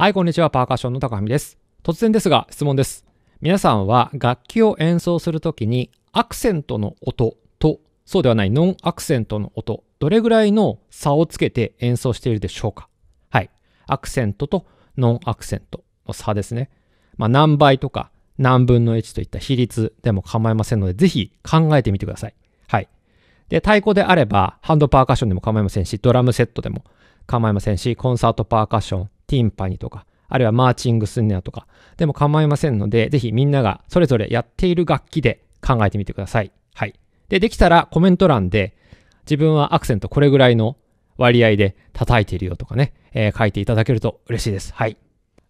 はい、こんにちは。パーカッションの高文です。突然ですが、質問です。皆さんは楽器を演奏するときに、アクセントの音と、そうではないノンアクセントの音、どれぐらいの差をつけて演奏しているでしょうかはい。アクセントとノンアクセントの差ですね。まあ、何倍とか何分の1といった比率でも構いませんので、ぜひ考えてみてください。はい。で、太鼓であれば、ハンドパーカッションでも構いませんし、ドラムセットでも構いませんし、コンサートパーカッション、ティンパニとか、あるいはマーチングすんねやとか、でも構いませんので、ぜひみんながそれぞれやっている楽器で考えてみてください。はい。で、できたらコメント欄で、自分はアクセントこれぐらいの割合で叩いているよとかね、えー、書いていただけると嬉しいです。はい。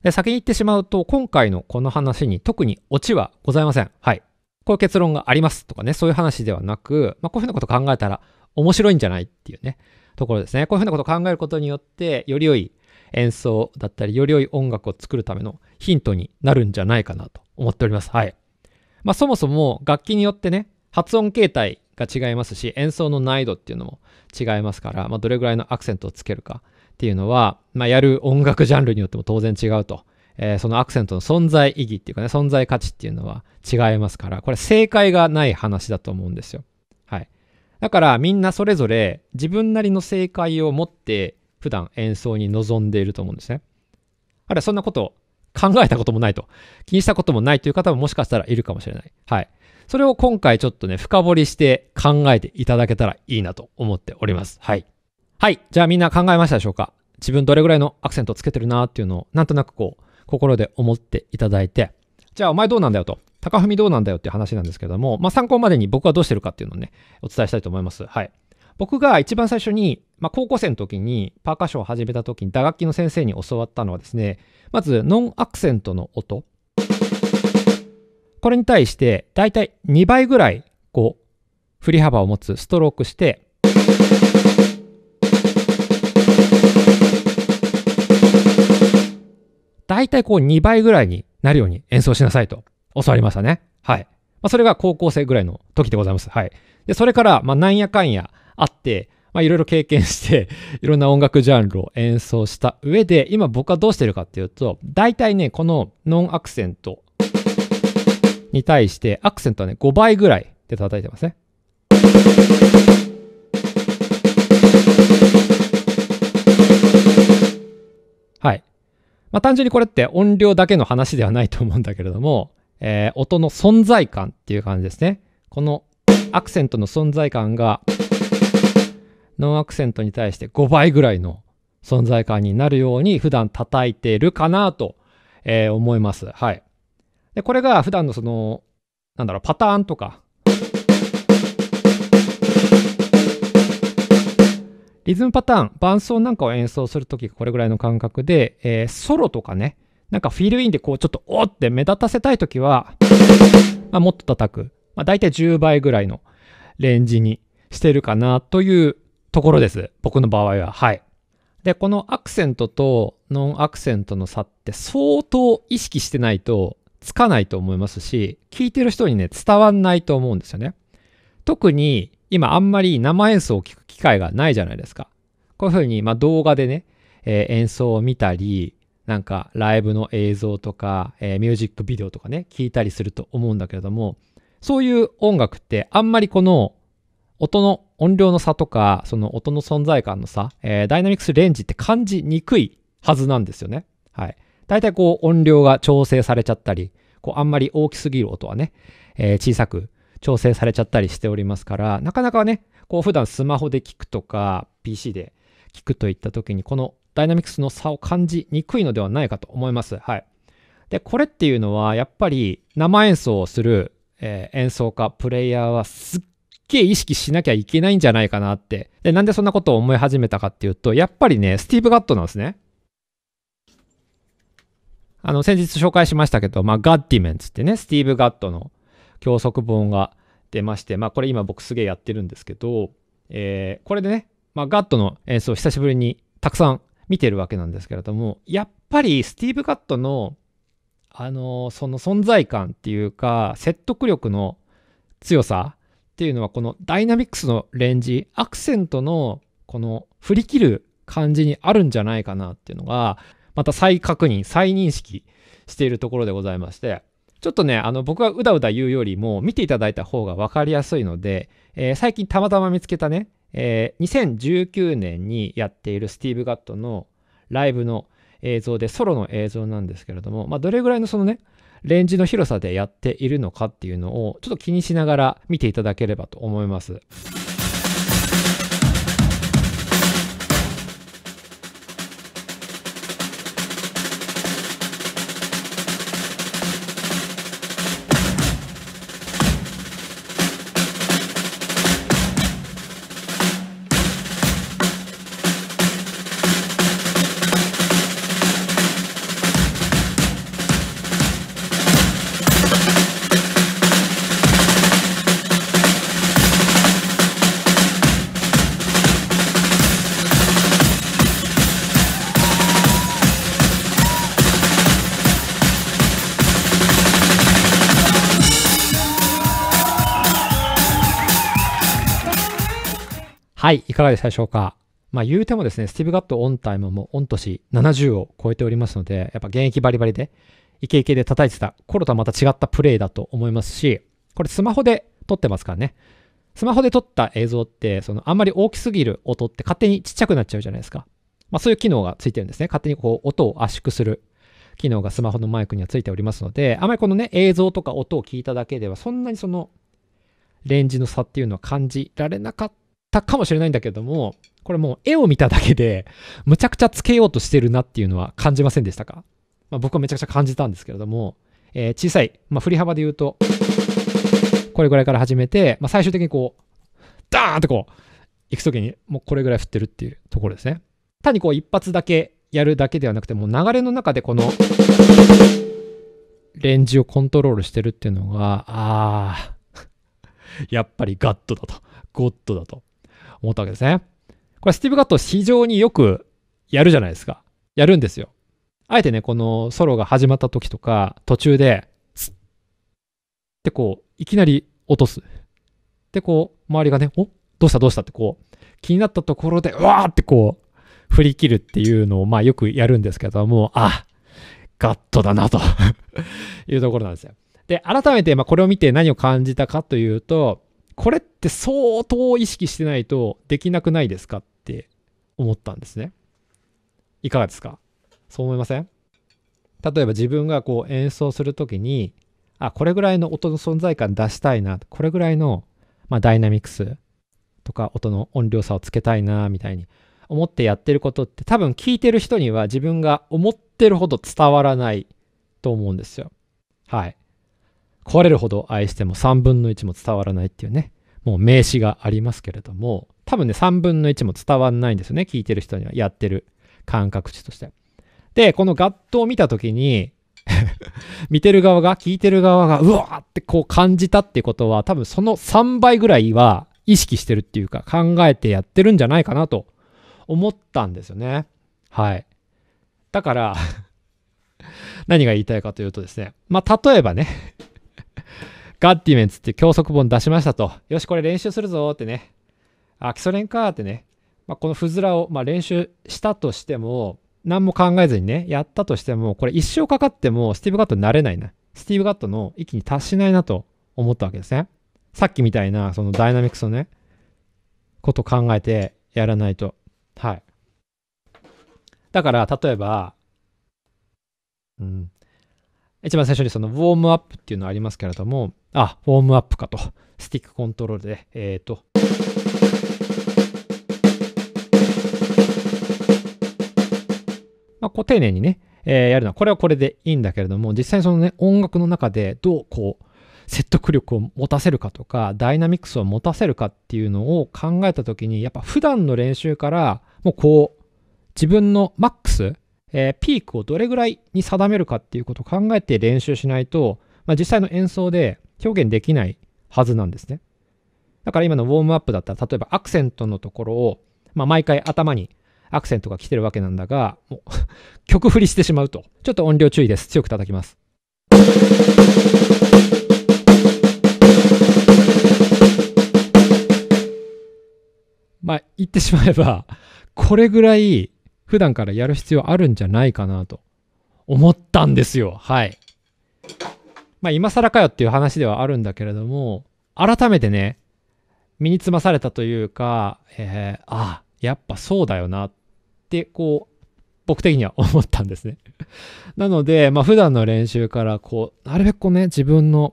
で、先に言ってしまうと、今回のこの話に特にオチはございません。はい。こういう結論がありますとかね、そういう話ではなく、まあ、こういうふうなこと考えたら面白いんじゃないっていうね、ところですね。こういうふうなことを考えることによって、より良い演奏だったり、より良い音楽を作るためのヒントになるんじゃないかなと思っております。はい。まあ、そもそも楽器によってね、発音形態が違いますし、演奏の難易度っていうのも違いますから、まあ、どれぐらいのアクセントをつけるかっていうのは、まあ、やる音楽ジャンルによっても当然違うと。えー、そのアクセントの存在意義っていうかね、存在価値っていうのは違いますから、これ正解がない話だと思うんですよ。はい。だからみんなそれぞれ自分なりの正解を持って普段演奏に臨んでいると思うんですね。あるいはそんなことを考えたこともないと、気にしたこともないという方ももしかしたらいるかもしれない。はい。それを今回ちょっとね、深掘りして考えていただけたらいいなと思っております。はい。はい。じゃあみんな考えましたでしょうか自分どれぐらいのアクセントつけてるなっていうのを、なんとなくこう、心で思っていただいて、じゃあお前どうなんだよと、高文どうなんだよっていう話なんですけども、まあ、参考までに僕はどうしてるかっていうのをね、お伝えしたいと思います。はい。僕が一番最初に、まあ、高校生の時にパーカッションを始めた時に打楽器の先生に教わったのはですね、まずノンアクセントの音。これに対して大体2倍ぐらいこう振り幅を持つストロークして大体こう2倍ぐらいになるように演奏しなさいと教わりましたね。はい。まあ、それが高校生ぐらいの時でございます。はい。で、それから、まあ、なんやかんや、あって、まあ、いろいろ経験して、いろんな音楽ジャンルを演奏した上で、今僕はどうしてるかっていうと、大体ね、このノンアクセントに対して、アクセントはね、5倍ぐらいで叩いてますね。はい。まあ、単純にこれって音量だけの話ではないと思うんだけれども、えー、音の存在感っていう感じですね。このアクセントの存在感が、ノンアクセントに対して5倍ぐらいの存在感になるように普段叩いているかなと、えー、思います。はい。で、これが普段のその、なんだろう、パターンとか、リズムパターン、伴奏なんかを演奏するときこれぐらいの感覚で、えー、ソロとかね、なんかフィールインでこうちょっとおって目立たせたいときは、まあ、もっと叩く。まあ、大体10倍ぐらいのレンジにしてるかなというところです。僕の場合は。はい。で、このアクセントとノンアクセントの差って相当意識してないとつかないと思いますし、聞いてる人にね、伝わんないと思うんですよね。特に今あんまり生演奏を聞く機会がないじゃないですか。こういうふうに、まあ、動画でね、えー、演奏を見たり、なんかライブの映像とか、えー、ミュージックビデオとかね、聞いたりすると思うんだけれども、そういう音楽ってあんまりこの音の音量の差とか、その音の存在感の差、えー、ダイナミクスレンジって感じにくいはずなんですよね。はい。大体こう音量が調整されちゃったり、こうあんまり大きすぎる音はね、えー、小さく調整されちゃったりしておりますから、なかなかね、こう普段スマホで聞くとか、PC で聞くといった時に、このダイナミクスの差を感じにくいのではないかと思います。はい。で、これっていうのは、やっぱり生演奏をする、えー、演奏家、プレイヤーはすっげえ意識しなきゃいけないんじゃないかなって。で、なんでそんなことを思い始めたかっていうと、やっぱりね、スティーブ・ガットなんですね。あの、先日紹介しましたけど、まあ、ガッディメンツってね、スティーブ・ガットの教則本が出まして、まあ、これ今僕すげえやってるんですけど、えー、これでね、まあ、ガットの演奏を久しぶりにたくさん見てるわけなんですけれども、やっぱりスティーブ・ガットの、あのー、その存在感っていうか、説得力の強さっていうのはこのダイナミクスのレンジアクセントのこの振り切る感じにあるんじゃないかなっていうのがまた再確認再認識しているところでございましてちょっとねあの僕がうだうだ言うよりも見ていただいた方が分かりやすいので、えー、最近たまたま見つけたね、えー、2019年にやっているスティーブ・ガットのライブの映像でソロの映像なんですけれども、まあ、どれぐらいのそのねレンジの広さでやっているのかっていうのをちょっと気にしながら見ていただければと思います。はい、いかがでしたでしょうか。まあ言うてもですね、スティーブ・ガットオンタイムも御年70を超えておりますので、やっぱ現役バリバリで、イケイケで叩いてた頃とはまた違ったプレイだと思いますし、これスマホで撮ってますからね。スマホで撮った映像って、そのあんまり大きすぎる音って勝手にちっちゃくなっちゃうじゃないですか。まあそういう機能がついてるんですね。勝手にこう音を圧縮する機能がスマホのマイクにはついておりますので、あまりこのね、映像とか音を聞いただけでは、そんなにそのレンジの差っていうのは感じられなかったたかもしれないんだけども、これもう絵を見ただけで、むちゃくちゃつけようとしてるなっていうのは感じませんでしたか、まあ、僕はめちゃくちゃ感じたんですけれども、えー、小さい、まあ、振り幅で言うと、これぐらいから始めて、まあ、最終的にこう、ダーンってこう、行くときに、もうこれぐらい振ってるっていうところですね。単にこう一発だけやるだけではなくて、もう流れの中でこの、レンジをコントロールしてるっていうのが、ああ、やっぱりガッドだと、ゴッドだと思ったわけですね。これスティーブ・ガット非常によくやるじゃないですか。やるんですよ。あえてね、このソロが始まった時とか、途中で、ッってこう、いきなり落とす。で、こう、周りがね、おどうしたどうしたってこう、気になったところで、うわーってこう、振り切るっていうのを、まあよくやるんですけども、あ、ガットだなと いうところなんですよ。で、改めて、まあこれを見て何を感じたかというと、これって相当意識してないとできなくないですかって思ったんですね。いかがですかそう思いません例えば自分がこう演奏する時にあこれぐらいの音の存在感出したいなこれぐらいの、まあ、ダイナミクスとか音の音量差をつけたいなみたいに思ってやってることって多分聞いてる人には自分が思ってるほど伝わらないと思うんですよ。はい。壊れるほど愛しても3分の1も伝わらないっていうね、もう名詞がありますけれども、多分ね、3分の1も伝わんないんですよね、聞いてる人には、やってる感覚値として。で、このガットを見た時に 見てる側が、聞いてる側が、うわーってこう感じたってことは、多分その3倍ぐらいは意識してるっていうか、考えてやってるんじゃないかなと思ったんですよね。はい。だから何が言いたいかというとですね、まあ、例えばねガッディメンツって教則本出しましたと。よし、これ練習するぞってね。あ、基礎練かってね。まあ、このフズラを、まあ、練習したとしても、何も考えずにね、やったとしても、これ一生かかってもスティーブ・ガットになれないな。スティーブ・ガットの域に達しないなと思ったわけですね。さっきみたいな、そのダイナミクスのね、こと考えてやらないと。はい。だから、例えば、うん、一番最初にそのウォームアップっていうのありますけれども、あ、ウォームアップかと。スティックコントロールで、えっ、ー、と。まあ、こう丁寧にね、えー、やるのは、これはこれでいいんだけれども、実際にそのね、音楽の中でどうこう、説得力を持たせるかとか、ダイナミクスを持たせるかっていうのを考えた時に、やっぱ普段の練習から、もうこう、自分のマックス、えー、ピークをどれぐらいに定めるかっていうことを考えて練習しないと、まあ、実際の演奏で表現できないはずなんですね。だから今のウォームアップだったら、例えばアクセントのところを、まあ、毎回頭にアクセントが来てるわけなんだが、もう 曲振りしてしまうと。ちょっと音量注意です。強く叩きます。まあ、言ってしまえば、これぐらい普段からやる必要あるんじゃないかなと思ったんですよ。はい。まあ今更かよっていう話ではあるんだけれども、改めてね、身につまされたというか、えー、ああ、やっぱそうだよなって、こう、僕的には思ったんですね。なので、まあ普段の練習から、こう、なるべくこうね、自分の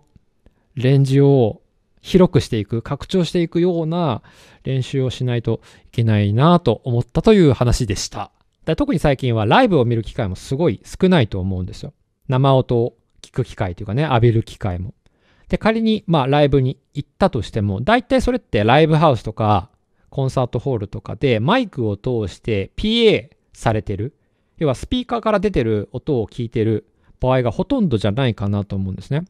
レンジを広くしていく、拡張していくような練習をしないといけないなと思ったという話でした。だ特に最近はライブを見る機会もすごい少ないと思うんですよ。生音を聞く機会というかね、浴びる機会も。で、仮に、まあ、ライブに行ったとしても、大体それってライブハウスとか、コンサートホールとかで、マイクを通して PA されてる。要は、スピーカーから出てる音を聞いてる場合がほとんどじゃないかなと思うんですね。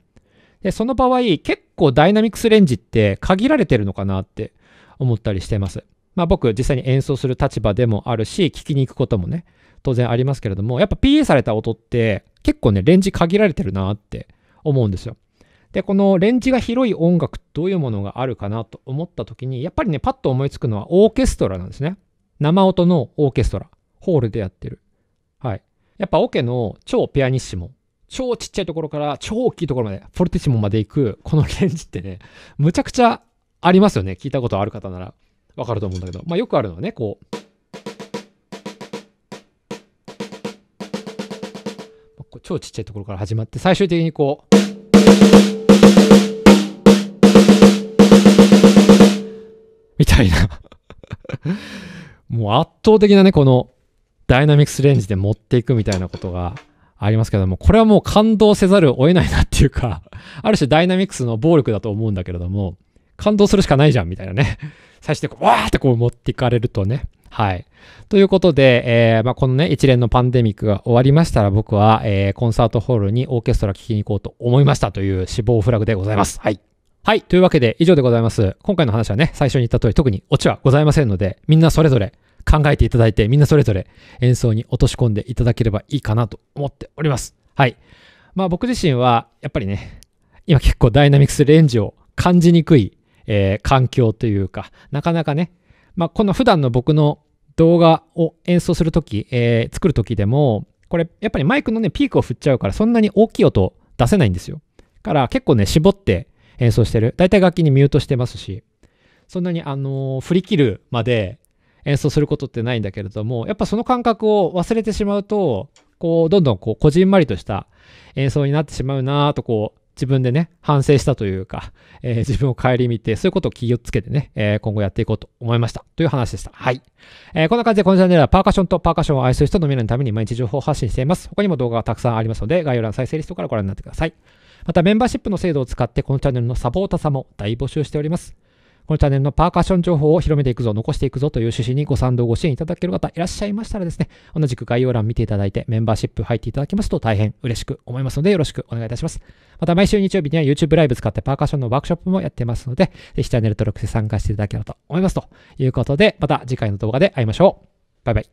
で、その場合、結構ダイナミクスレンジって限られてるのかなって思ったりしてます。まあ僕実際に演奏する立場でもあるし、聞きに行くこともね、当然ありますけれども、やっぱ PA された音って結構ね、レンジ限られてるなって思うんですよ。で、このレンジが広い音楽どういうものがあるかなと思った時に、やっぱりね、パッと思いつくのはオーケストラなんですね。生音のオーケストラ。ホールでやってる。はい。やっぱオケの超ピアニッシモ、超ちっちゃいところから超大きいところまで、フォルティシモまで行く、このレンジってね、むちゃくちゃありますよね。聞いたことある方なら。わかると思うんだけど、まあ、よくあるのはね、こう。超ちっちゃいところから始まって、最終的にこう。みたいな もう圧倒的なね、このダイナミクスレンジで持っていくみたいなことがありますけども、これはもう感動せざるを得ないなっていうかある種ダイナミクスの暴力だと思うんだけれども、感動するしかないじゃん、みたいなね。最終的にわーってこう持っていかれるとね。はい。ということで、えー、まあ、このね、一連のパンデミックが終わりましたら、僕は、えー、コンサートホールにオーケストラ聴きに行こうと思いましたという死亡フラグでございます。はい。はい。というわけで、以上でございます。今回の話はね、最初に言った通り、特にオチはございませんので、みんなそれぞれ考えていただいて、みんなそれぞれ演奏に落とし込んでいただければいいかなと思っております。はい。まあ僕自身は、やっぱりね、今結構ダイナミクスレンジを感じにくいえー、環境というか、なかなかね、まあ、この普段の僕の動画を演奏するとき、えー、作るときでも、これやっぱりマイクのね、ピークを振っちゃうから、そんなに大きい音出せないんですよ。から結構ね、絞って演奏してる。大体楽器にミュートしてますし、そんなにあのー、振り切るまで演奏することってないんだけれども、やっぱその感覚を忘れてしまうと、こう、どんどんこう、こじんまりとした演奏になってしまうなとこう、自分でね、反省したというか、えー、自分を顧みて、そういうことを気をつけてね、えー、今後やっていこうと思いました。という話でした。はい。えー、こんな感じで、このチャンネルはパーカッションとパーカッションを愛する人の未来のために毎日情報を発信しています。他にも動画がたくさんありますので、概要欄再生リストからご覧になってください。また、メンバーシップの制度を使って、このチャンネルのサポーターさんも大募集しております。このチャンネルのパーカッション情報を広めていくぞ、残していくぞという趣旨にご賛同ご支援いただける方いらっしゃいましたらですね、同じく概要欄見ていただいてメンバーシップ入っていただきますと大変嬉しく思いますのでよろしくお願いいたします。また毎週日曜日には YouTube ライブ使ってパーカッションのワークショップもやってますので、ぜひチャンネル登録して参加していただければと思いますということで、また次回の動画で会いましょう。バイバイ。